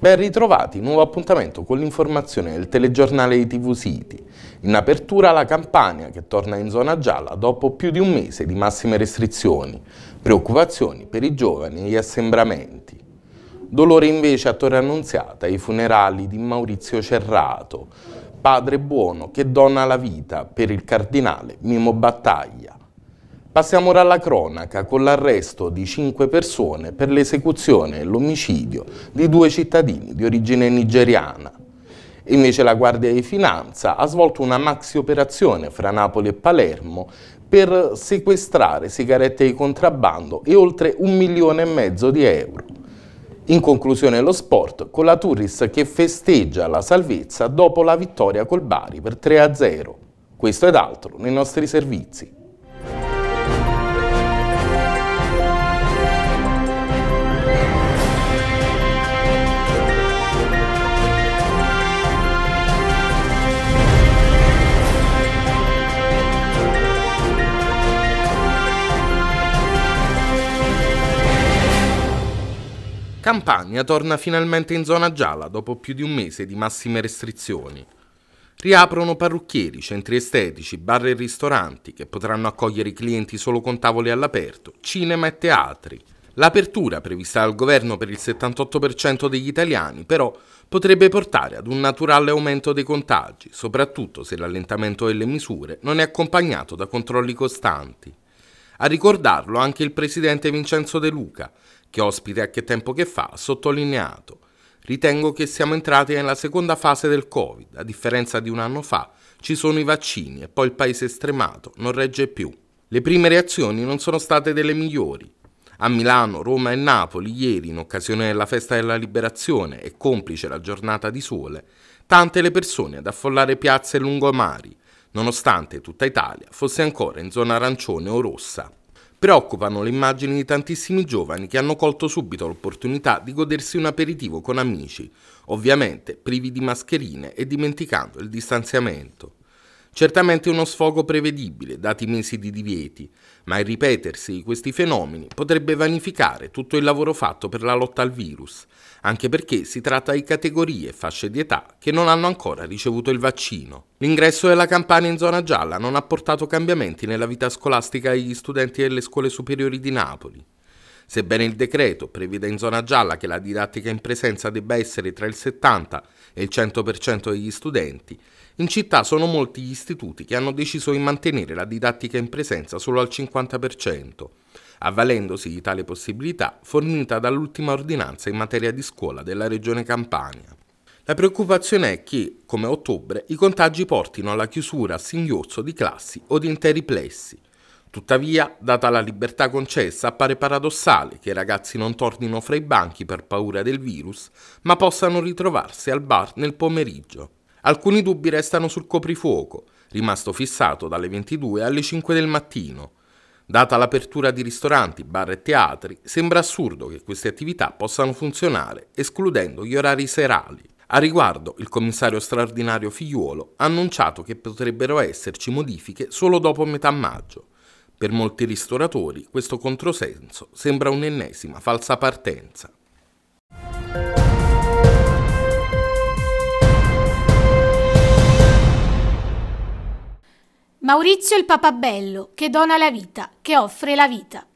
Ben ritrovati, nuovo appuntamento con l'informazione del telegiornale di TV City. In apertura la Campania che torna in zona gialla dopo più di un mese di massime restrizioni, preoccupazioni per i giovani e gli assembramenti. Dolore invece a Torre Annunziata i funerali di Maurizio Cerrato, padre buono che dona la vita per il cardinale Mimo Battaglia. Passiamo ora alla cronaca con l'arresto di cinque persone per l'esecuzione e l'omicidio di due cittadini di origine nigeriana. Invece la Guardia di Finanza ha svolto una maxi operazione fra Napoli e Palermo per sequestrare sigarette di contrabbando e oltre un milione e mezzo di euro. In conclusione lo sport con la Turris che festeggia la salvezza dopo la vittoria col Bari per 3-0. Questo ed altro nei nostri servizi. Campania torna finalmente in zona gialla dopo più di un mese di massime restrizioni. Riaprono parrucchieri, centri estetici, bar e ristoranti che potranno accogliere i clienti solo con tavoli all'aperto, cinema e teatri. L'apertura prevista dal governo per il 78% degli italiani però potrebbe portare ad un naturale aumento dei contagi, soprattutto se l'allentamento delle misure non è accompagnato da controlli costanti. A ricordarlo anche il presidente Vincenzo De Luca, che ospite a che tempo che fa, ha sottolineato Ritengo che siamo entrati nella seconda fase del Covid, a differenza di un anno fa, ci sono i vaccini e poi il paese è stremato, non regge più. Le prime reazioni non sono state delle migliori. A Milano, Roma e Napoli ieri, in occasione della festa della liberazione e complice la giornata di sole, tante le persone ad affollare piazze e lungomari, nonostante tutta Italia fosse ancora in zona arancione o rossa. Preoccupano le immagini di tantissimi giovani che hanno colto subito l'opportunità di godersi un aperitivo con amici, ovviamente privi di mascherine e dimenticando il distanziamento. Certamente uno sfogo prevedibile, dati mesi di divieti, ma il ripetersi di questi fenomeni potrebbe vanificare tutto il lavoro fatto per la lotta al virus, anche perché si tratta di categorie e fasce di età che non hanno ancora ricevuto il vaccino. L'ingresso della Campania in zona gialla non ha portato cambiamenti nella vita scolastica degli studenti delle scuole superiori di Napoli. Sebbene il decreto preveda in zona gialla che la didattica in presenza debba essere tra il 70 e il 100% degli studenti, in città sono molti gli istituti che hanno deciso di mantenere la didattica in presenza solo al 50%, avvalendosi di tale possibilità fornita dall'ultima ordinanza in materia di scuola della Regione Campania. La preoccupazione è che, come ottobre, i contagi portino alla chiusura a singhiozzo di classi o di interi plessi, Tuttavia, data la libertà concessa, appare paradossale che i ragazzi non tornino fra i banchi per paura del virus, ma possano ritrovarsi al bar nel pomeriggio. Alcuni dubbi restano sul coprifuoco, rimasto fissato dalle 22 alle 5 del mattino. Data l'apertura di ristoranti, bar e teatri, sembra assurdo che queste attività possano funzionare, escludendo gli orari serali. A riguardo, il commissario straordinario Figliuolo ha annunciato che potrebbero esserci modifiche solo dopo metà maggio. Per molti ristoratori questo controsenso sembra un'ennesima falsa partenza. Maurizio il Papabello, che dona la vita, che offre la vita.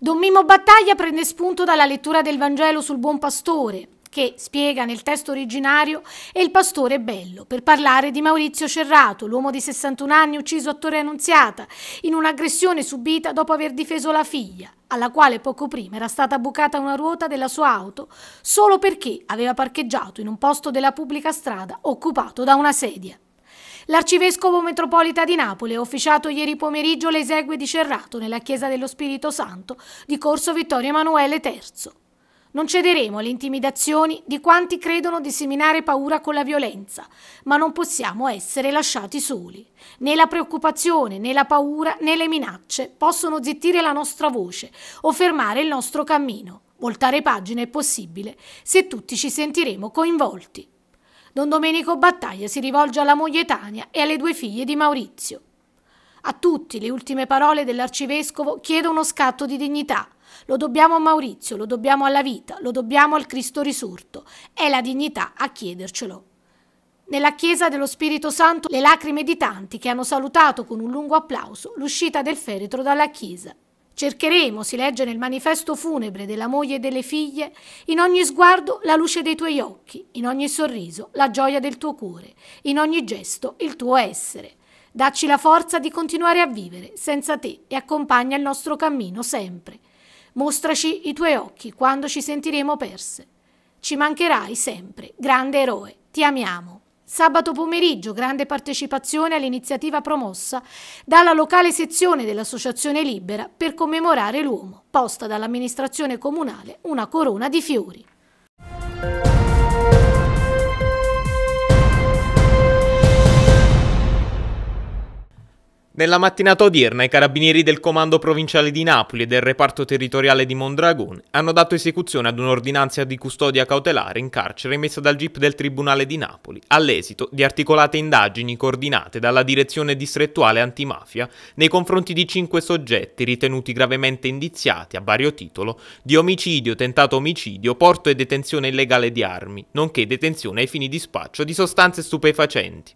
Don Mimo Battaglia prende spunto dalla lettura del Vangelo sul Buon Pastore, che spiega nel testo originario è il pastore Bello, per parlare di Maurizio Cerrato, l'uomo di 61 anni ucciso a Torre Annunziata in un'aggressione subita dopo aver difeso la figlia, alla quale poco prima era stata bucata una ruota della sua auto solo perché aveva parcheggiato in un posto della pubblica strada occupato da una sedia. L'arcivescovo metropolita di Napoli ha officiato ieri pomeriggio le esegue di Cerrato nella chiesa dello Spirito Santo di Corso Vittorio Emanuele III. Non cederemo alle intimidazioni di quanti credono di seminare paura con la violenza, ma non possiamo essere lasciati soli. Né la preoccupazione, né la paura, né le minacce possono zittire la nostra voce o fermare il nostro cammino. Voltare pagina è possibile se tutti ci sentiremo coinvolti. Don Domenico Battaglia si rivolge alla moglie Tania e alle due figlie di Maurizio. A tutti le ultime parole dell'arcivescovo chiedono uno scatto di dignità – lo dobbiamo a Maurizio, lo dobbiamo alla vita, lo dobbiamo al Cristo risorto. È la dignità a chiedercelo. Nella Chiesa dello Spirito Santo le lacrime di tanti che hanno salutato con un lungo applauso l'uscita del feretro dalla Chiesa. Cercheremo, si legge nel manifesto funebre della moglie e delle figlie, in ogni sguardo la luce dei tuoi occhi, in ogni sorriso la gioia del tuo cuore, in ogni gesto il tuo essere. Dacci la forza di continuare a vivere senza te e accompagna il nostro cammino sempre. Mostraci i tuoi occhi quando ci sentiremo perse. Ci mancherai sempre, grande eroe, ti amiamo. Sabato pomeriggio grande partecipazione all'iniziativa promossa dalla locale sezione dell'Associazione Libera per commemorare l'uomo, posta dall'amministrazione comunale una corona di fiori. Nella mattinata odierna i carabinieri del Comando Provinciale di Napoli e del Reparto Territoriale di Mondragone hanno dato esecuzione ad un'ordinanza di custodia cautelare in carcere emessa dal GIP del Tribunale di Napoli, all'esito di articolate indagini coordinate dalla Direzione Distrettuale Antimafia nei confronti di cinque soggetti ritenuti gravemente indiziati a vario titolo di omicidio, tentato omicidio, porto e detenzione illegale di armi, nonché detenzione ai fini di spaccio di sostanze stupefacenti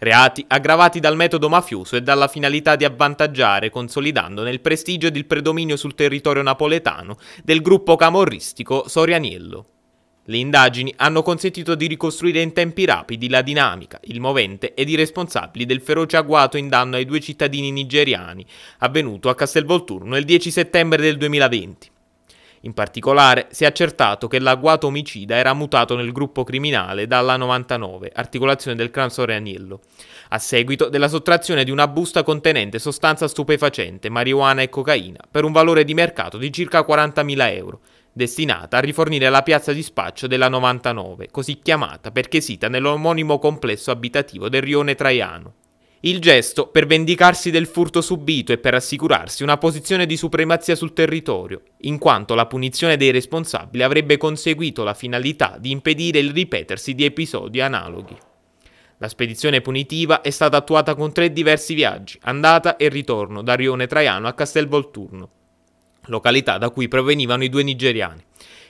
reati aggravati dal metodo mafioso e dalla finalità di avvantaggiare, consolidandone il prestigio ed il predominio sul territorio napoletano del gruppo camorristico Sorianiello. Le indagini hanno consentito di ricostruire in tempi rapidi la dinamica, il movente ed i responsabili del feroce agguato in danno ai due cittadini nigeriani avvenuto a Castelvolturno il 10 settembre del 2020. In particolare, si è accertato che l'agguato omicida era mutato nel gruppo criminale dalla 99, articolazione del clan Soreaniello, a seguito della sottrazione di una busta contenente sostanza stupefacente, marijuana e cocaina, per un valore di mercato di circa 40.000 euro, destinata a rifornire la piazza di spaccio della 99, così chiamata perché sita nell'omonimo complesso abitativo del rione Traiano. Il gesto per vendicarsi del furto subito e per assicurarsi una posizione di supremazia sul territorio, in quanto la punizione dei responsabili avrebbe conseguito la finalità di impedire il ripetersi di episodi analoghi. La spedizione punitiva è stata attuata con tre diversi viaggi, andata e ritorno da Rione Traiano a Castel Volturno, località da cui provenivano i due nigeriani,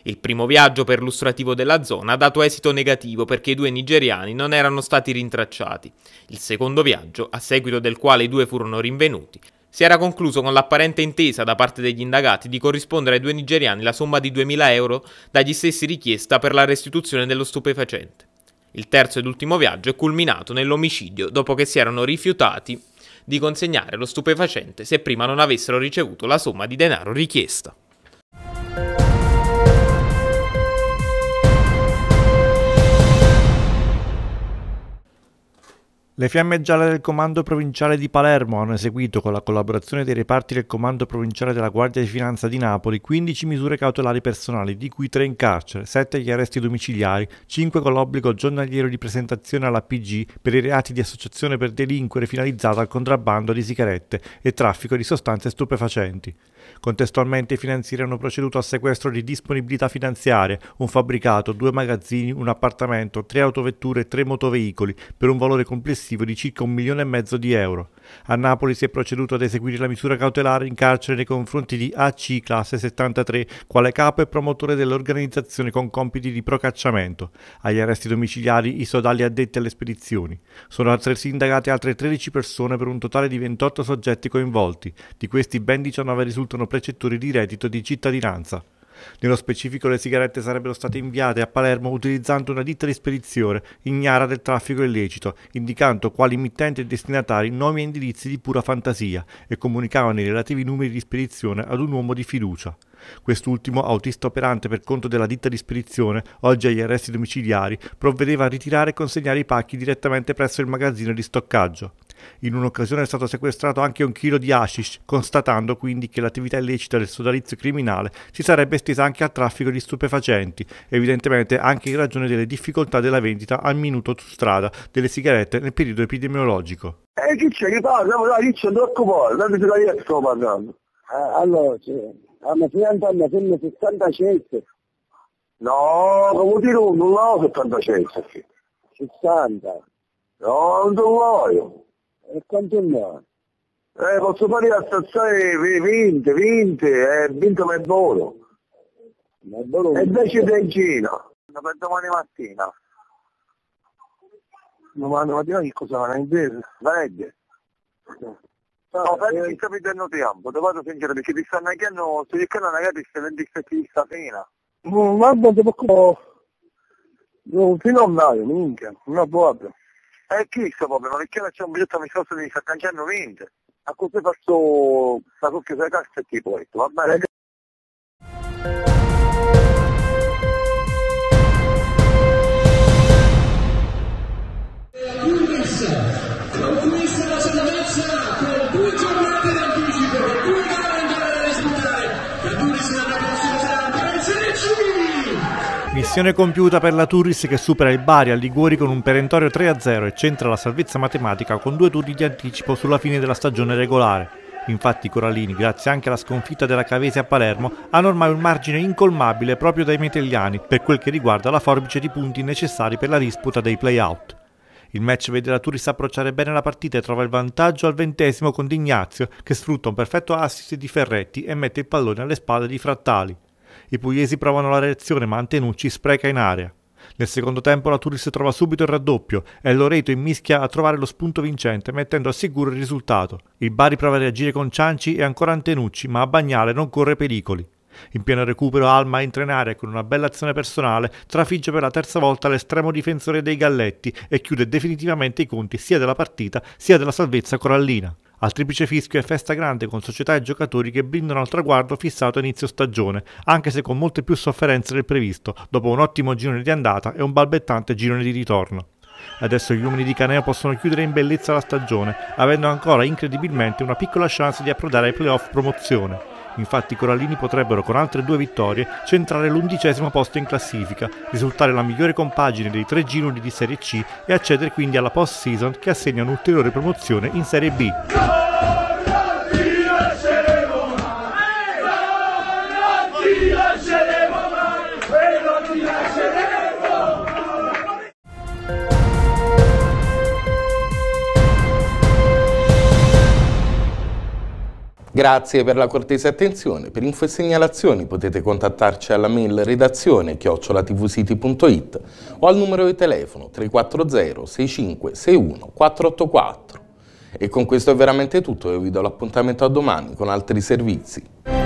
il primo viaggio perlustrativo della zona ha dato esito negativo perché i due nigeriani non erano stati rintracciati. Il secondo viaggio, a seguito del quale i due furono rinvenuti, si era concluso con l'apparente intesa da parte degli indagati di corrispondere ai due nigeriani la somma di 2.000 euro dagli stessi richiesta per la restituzione dello stupefacente. Il terzo ed ultimo viaggio è culminato nell'omicidio dopo che si erano rifiutati di consegnare lo stupefacente se prima non avessero ricevuto la somma di denaro richiesta. Le fiamme gialle del Comando Provinciale di Palermo hanno eseguito, con la collaborazione dei reparti del Comando Provinciale della Guardia di Finanza di Napoli, 15 misure cautelari personali, di cui 3 in carcere, 7 gli arresti domiciliari, 5 con l'obbligo giornaliero di presentazione alla PG per i reati di associazione per delinquere finalizzata al contrabbando di sigarette e traffico di sostanze stupefacenti. Contestualmente i finanzieri hanno proceduto al sequestro di disponibilità finanziarie, un fabbricato, due magazzini, un appartamento, tre autovetture e tre motoveicoli, per un valore complessivo di circa un milione e mezzo di euro. A Napoli si è proceduto ad eseguire la misura cautelare in carcere nei confronti di AC classe 73, quale capo e promotore dell'organizzazione con compiti di procacciamento. Agli arresti domiciliari i sodali addetti alle spedizioni. Sono altresì indagate altre 13 persone per un totale di 28 soggetti coinvolti. Di questi ben 19 risultano precettori di reddito di cittadinanza. Nello specifico le sigarette sarebbero state inviate a Palermo utilizzando una ditta di spedizione ignara del traffico illecito, indicando quali emittenti e destinatari nomi e indirizzi di pura fantasia e comunicavano i relativi numeri di spedizione ad un uomo di fiducia. Quest'ultimo, autista operante per conto della ditta di spedizione, oggi agli arresti domiciliari, provvedeva a ritirare e consegnare i pacchi direttamente presso il magazzino di stoccaggio. In un'occasione è stato sequestrato anche un chilo di hashish, constatando quindi che l'attività illecita del sodalizio criminale si sarebbe estesa anche al traffico di stupefacenti, evidentemente anche in ragione delle difficoltà della vendita al minuto su strada delle sigarette nel periodo epidemiologico. E eh, chi c'è che parla? Dai, chi c'è? Non occupare, non mi io sto parlando. Eh, allora, cioè, a me 60 anni, sono 65. No, come dire, non ho 75. 60. No, non lo voglio. E quanto andava? Eh, posso fare a stazzare 20, 20, eh, vinto per volo. E invece del giro, per domani mattina. Domani mattina che cosa vanno in inglese? Varegge. Ah, no, per il capitano tempo, te vado a sincero perché ti stanno chiedendo, sto cercando una capista per distretti di statina. Guarda, dopo... Fino a un minchia, una boato è Eh, Cristoforo, ma perché facciamo un biglietto a Microsoft devi far cambiare niente? A cui questo faccio la coppia della cassa e tipo questo, detto, va bene? Universo, comunista Pressione compiuta per la Turris che supera il Bari a Liguori con un perentorio 3-0 e centra la salvezza matematica con due turni di anticipo sulla fine della stagione regolare. Infatti i Corallini, grazie anche alla sconfitta della Cavese a Palermo, hanno ormai un margine incolmabile proprio dai metelliani per quel che riguarda la forbice di punti necessari per la disputa dei play-out. Il match vede la Turris approcciare bene la partita e trova il vantaggio al ventesimo con Dignazio, che sfrutta un perfetto assist di Ferretti e mette il pallone alle spalle di Frattali. I pugliesi provano la reazione ma Antenucci spreca in area. Nel secondo tempo la Turis trova subito il raddoppio e Loreto immischia a trovare lo spunto vincente mettendo a sicuro il risultato. Il Bari prova a reagire con Cianci e ancora Antenucci ma a Bagnale non corre pericoli. In pieno recupero Alma entra in area con una bella azione personale, trafigge per la terza volta l'estremo difensore dei Galletti e chiude definitivamente i conti sia della partita sia della salvezza corallina. Al triplice fischio è festa grande con società e giocatori che brindano al traguardo fissato a inizio stagione, anche se con molte più sofferenze del previsto, dopo un ottimo girone di andata e un balbettante girone di ritorno. Adesso gli uomini di Caneo possono chiudere in bellezza la stagione, avendo ancora incredibilmente una piccola chance di approdare ai playoff promozione. Infatti i corallini potrebbero con altre due vittorie centrare l'undicesimo posto in classifica, risultare la migliore compagine dei tre gironi di Serie C e accedere quindi alla post-season che assegna un'ulteriore promozione in Serie B. Grazie per la cortese attenzione. Per info e segnalazioni potete contattarci alla mail redazione chiocciolatvsiti.it o al numero di telefono 340 65 61 484. E con questo è veramente tutto, io vi do l'appuntamento a domani con altri servizi.